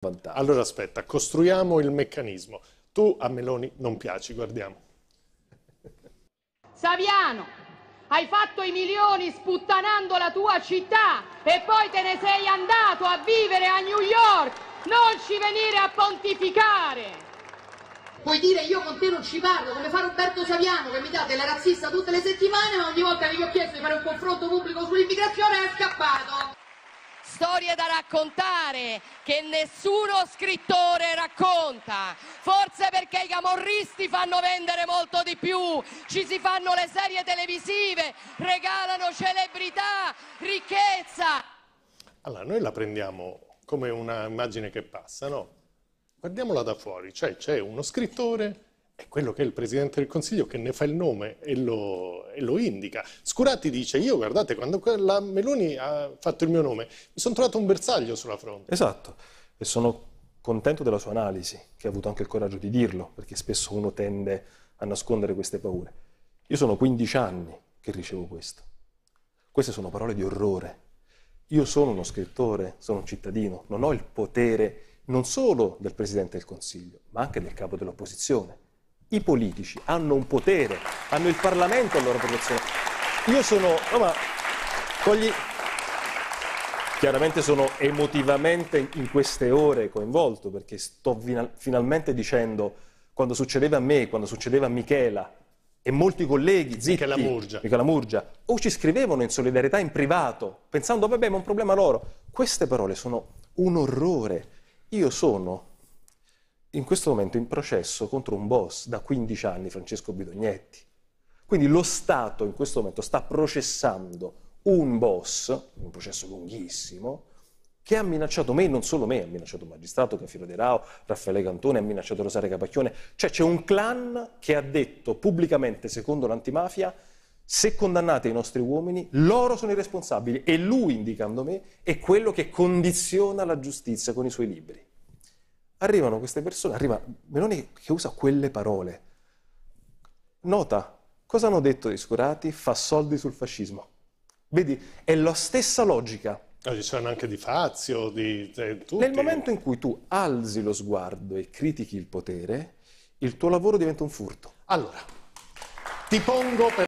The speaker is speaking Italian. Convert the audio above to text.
vantaggio. Allora aspetta, costruiamo il meccanismo. Tu a Meloni non piaci, guardiamo. Saviano, hai fatto i milioni sputtanando la tua città e poi te ne sei andato a vivere a New York. Non ci venire a pontificare. Puoi dire io con te non ci parlo, come fa Roberto Saviano che mi dà della razzista tutte le settimane, ma ogni volta che gli ho chiesto di fare un confronto pubblico sull'immigrazione è scappato storie da raccontare che nessuno scrittore racconta. Forse perché i camorristi fanno vendere molto di più, ci si fanno le serie televisive, regalano celebrità, ricchezza. Allora, noi la prendiamo come un'immagine che passa, no? Guardiamola da fuori, cioè c'è uno scrittore è quello che è il Presidente del Consiglio che ne fa il nome e lo, e lo indica. Scuratti dice, io guardate, quando la Meloni ha fatto il mio nome, mi sono trovato un bersaglio sulla fronte. Esatto, e sono contento della sua analisi, che ha avuto anche il coraggio di dirlo, perché spesso uno tende a nascondere queste paure. Io sono 15 anni che ricevo questo. Queste sono parole di orrore. Io sono uno scrittore, sono un cittadino, non ho il potere non solo del Presidente del Consiglio, ma anche del capo dell'opposizione i politici hanno un potere, hanno il Parlamento a loro protezione. Io sono... No, ma, togli, Chiaramente sono emotivamente in queste ore coinvolto perché sto finalmente dicendo quando succedeva a me, quando succedeva a Michela e molti colleghi, zitti, Michela Murgia. Michela Murgia, o ci scrivevano in solidarietà in privato pensando vabbè ma è un problema loro. Queste parole sono un orrore. Io sono in questo momento in processo contro un boss da 15 anni, Francesco Bidognetti. Quindi lo Stato in questo momento sta processando un boss, un processo lunghissimo, che ha minacciato me, non solo me, ha minacciato il magistrato Canfino De Rao, Raffaele Cantone, ha minacciato Rosaria Capacchione. Cioè c'è un clan che ha detto pubblicamente, secondo l'antimafia, se condannate i nostri uomini, loro sono i responsabili e lui, indicando me, è quello che condiziona la giustizia con i suoi libri arrivano queste persone, arriva Meloni che usa quelle parole. Nota, cosa hanno detto gli scurati? Fa soldi sul fascismo. Vedi, è la stessa logica. Ah, ci c'erano anche di Fazio, di, eh, Nel momento in cui tu alzi lo sguardo e critichi il potere, il tuo lavoro diventa un furto. Allora, ti pongo per...